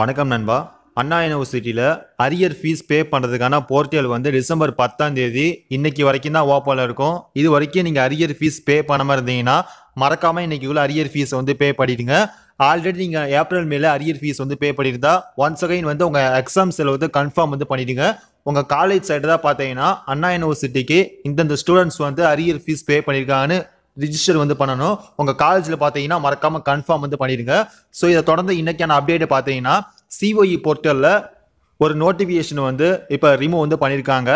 வணக்கம் நண்பா அண்ணா யூனிவர்சிட்டியில் அரியர் ஃபீஸ் பே பண்ணுறதுக்கான போர்ட்டல் வந்து டிசம்பர் பத்தாம் தேதி இன்னைக்கு வரைக்கும் தான் ஓப்பனில் இருக்கும் இது வரைக்கும் நீங்கள் அரியர் ஃபீஸ் பே பண்ணாமல் இருந்தீங்கன்னா மறக்காமல் இன்னைக்கு அரியர் ஃபீஸ் வந்து பே பண்ணிடுங்க ஆல்ரெடி நீங்கள் ஏப்ரல் மேல அரியர் ஃபீஸ் வந்து பே பண்ணியிருந்தா ஒன்ஸ் அகைன் வந்து உங்கள் எக்ஸாம் செலவு கன்ஃபார்ம் வந்து பண்ணிடுங்க உங்கள் காலேஜ் சைடு தான் பார்த்தீங்கன்னா அண்ணா யூனிவர்சிட்டிக்கு இந்தந்த ஸ்டூடெண்ட்ஸ் வந்து அரியர் ஃபீஸ் பே பண்ணியிருக்காங்கன்னு ரிஜிஸ்டர் வந்து பண்ணணும் உங்கள் காலேஜில் பார்த்தீங்கன்னா மறக்காமல் கன்ஃபார்ம் வந்து பண்ணிடுங்க ஸோ இதை தொடர்ந்து இன்னைக்கான அப்டேட் பார்த்தீங்கன்னா சிஓஇ போர்ட்டலில் e ஒரு நோட்டிஃபிகேஷன் வந்து இப்போ ரிமூவ் வந்து பண்ணியிருக்காங்க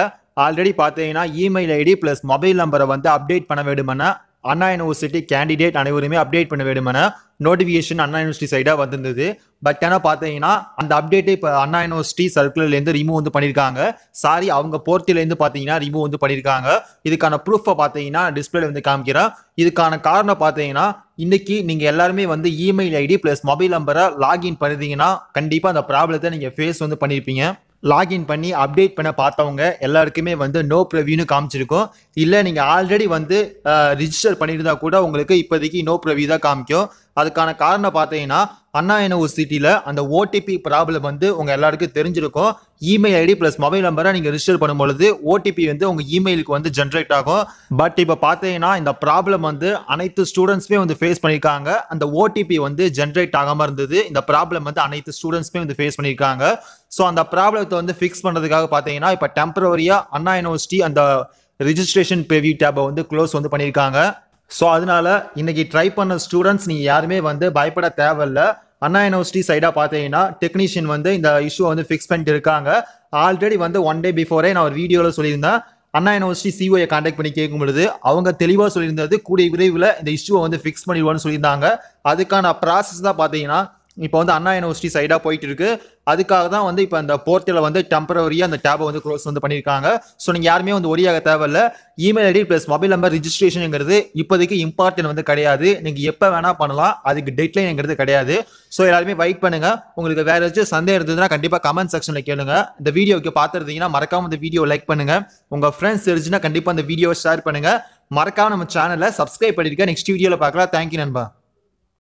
ஆல்ரெடி பார்த்தீங்கன்னா இமெயில் ஐடி ப்ளஸ் மொபைல் நம்பரை வந்து அப்டேட் பண்ண வேண்டுமென அண்ணா யூனிவர்சிட்டி கேண்டிடேட் அனைவருமே அப்டேட் பண்ண வேண்டுமென நோட்டிஃபிகேஷன் அண்ணா யூனிவர்சிட்டி சைடாக வந்திருந்தது பட் ஆனால் பார்த்தீங்கன்னா அந்த அப்டேட்டை இப்போ அண்ணா யூனிவர்சிட்டி சர்க்குலர்லேருந்து ரிமூவ் வந்து பண்ணியிருக்காங்க சாரி அவங்க போர்த்திலேருந்து பார்த்தீங்கன்னா ரிமூவ் வந்து பண்ணியிருக்காங்க இதுக்கான ப்ரூஃபை பார்த்தீங்கன்னா டிஸ்பிளேல வந்து காமிக்கிறேன் இதுக்கான காரணம் பார்த்தீங்கன்னா இன்னைக்கு நீங்கள் எல்லாருமே வந்து இமெயில் ஐடி ப்ளஸ் மொபைல் நம்பரை லாகின் பண்ணிருந்தீங்கன்னா கண்டிப்பாக அந்த ப்ராப்ளத்தை நீங்கள் ஃபேஸ் வந்து பண்ணியிருப்பீங்க லாகின் பண்ணி அப்டேட் பண்ண பார்த்தவங்க எல்லாருக்குமே வந்து நோ ப்ரவியூன்னு காமிச்சிருக்கும் இல்லை நீங்கள் ஆல்ரெடி வந்து ரிஜிஸ்டர் பண்ணியிருந்தா கூட உங்களுக்கு இப்போதைக்கு நோ ப்ரவியூ தான் காமிக்கும் அதுக்கான காரணம் பார்த்தீங்கன்னா அண்ணா யூனிவர்சிட்டியில் அந்த ஓடிபி ப்ராப்ளம் வந்து உங்கள் எல்லாருக்கும் தெரிஞ்சிருக்கும் இமெயில் ஐடி ப்ளஸ் மொபைல் நம்பரை நீங்கள் ரிஜிஸ்டர் பண்ணும்பொழுது ஓடிபி வந்து உங்கள் இமெயிலுக்கு வந்து ஜென்ரேட் ஆகும் பட் இப்போ பார்த்தீங்கன்னா இந்த ப்ராப்ளம் வந்து அனைத்து ஸ்டூடெண்ட்ஸுமே வந்து ஃபேஸ் பண்ணியிருக்காங்க அந்த ஓடிபி வந்து ஜென்ரேட் ஆகாமல் இருந்தது இந்த ப்ராப்ளம் வந்து அனைத்து ஸ்டூடெண்ட்ஸுமே வந்து ஃபேஸ் பண்ணியிருக்காங்க ஸோ அந்த ப்ராப்ளத்தை வந்து ஃபிக்ஸ் பண்ணுறதுக்காக பார்த்தீங்கன்னா இப்போ டெம்பரவரியாக அண்ணா யூனிவர்சிட்டி அந்த ரிஜிஸ்ட்ரேஷன் பேவியூ டேப்பை வந்து க்ளோஸ் வந்து பண்ணியிருக்காங்க ஸோ அதனால இன்னைக்கு ட்ரை பண்ண ஸ்டூடெண்ட்ஸ் நீங்கள் யாருமே வந்து பயப்பட தேவையில்ல அண்ணா யூனிவர்சிட்டி சைடாக பார்த்தீங்கன்னா டெக்னீஷியன் வந்து இந்த இஷ்யூ வந்து ஃபிக்ஸ் பண்ணிட்டு இருக்காங்க ஆல்ரெடி வந்து ஒன் டே பிஃபோரே நான் ஒரு வீடியோவில் சொல்லியிருந்தேன் அண்ணா யூனிவர்சிட்டி சிஓயை கான்டாக்ட் பண்ணி கேட்கும் பொழுது அவங்க தெளிவாக சொல்லியிருந்தது கூடிய விரைவில் இந்த இஷ்யூவை வந்து ஃபிக்ஸ் பண்ணிடுவோன்னு சொல்லியிருந்தாங்க அதுக்கான ப்ராசஸ் தான் பார்த்தீங்கன்னா இப்போ வந்து அண்ணா யூனிவர்சிட்டி சைடாக போயிட்டு இருக்கு அதுக்காக தான் வந்து இப்போ அந்த போர்ட்டலில் வந்து டெம்பரவரியாக அந்த டேபை வந்து க்ளோஸ் வந்து பண்ணியிருக்காங்க ஸோ நீங்கள் யாருமே வந்து ஒரியாக தேவையில்ல email ID plus mobile number ரிஜிஸ்ட்ரேஷனுங்கிறது இப்போதைக்கு இம்பார்ட்டன்ட் வந்து கிடையாது நீங்கள் எப்போ வேணால் பண்ணலாம் அதுக்கு டெட்லைன்ங்கிறது கிடையாது ஸோ எல்லாருமே வெயிட் பண்ணுங்க உங்களுக்கு வேறு ஏதாச்சும் சந்தேகம் இருந்ததுன்னா கண்டிப்பாக கமெண்ட் செக்ஷனில் கேளுங்க இந்த வீடியோக்கு பார்த்துருந்தீங்கன்னா மறக்காமல் இந்த வீடியோ லைக் பண்ணுங்க உங்கள் ஃப்ரெண்ட்ஸ் தெரிஞ்சுன்னா கண்டிப்பாக அந்த வீடியோவை ஷேர் பண்ணுங்க மறக்காம நம்ம சேனலில் சப்ஸ்கிரைப் பண்ணியிருக்கேன் நெக்ஸ்ட் வீடியோவில் பார்க்கலாம் தேங்க்யூ நண்பா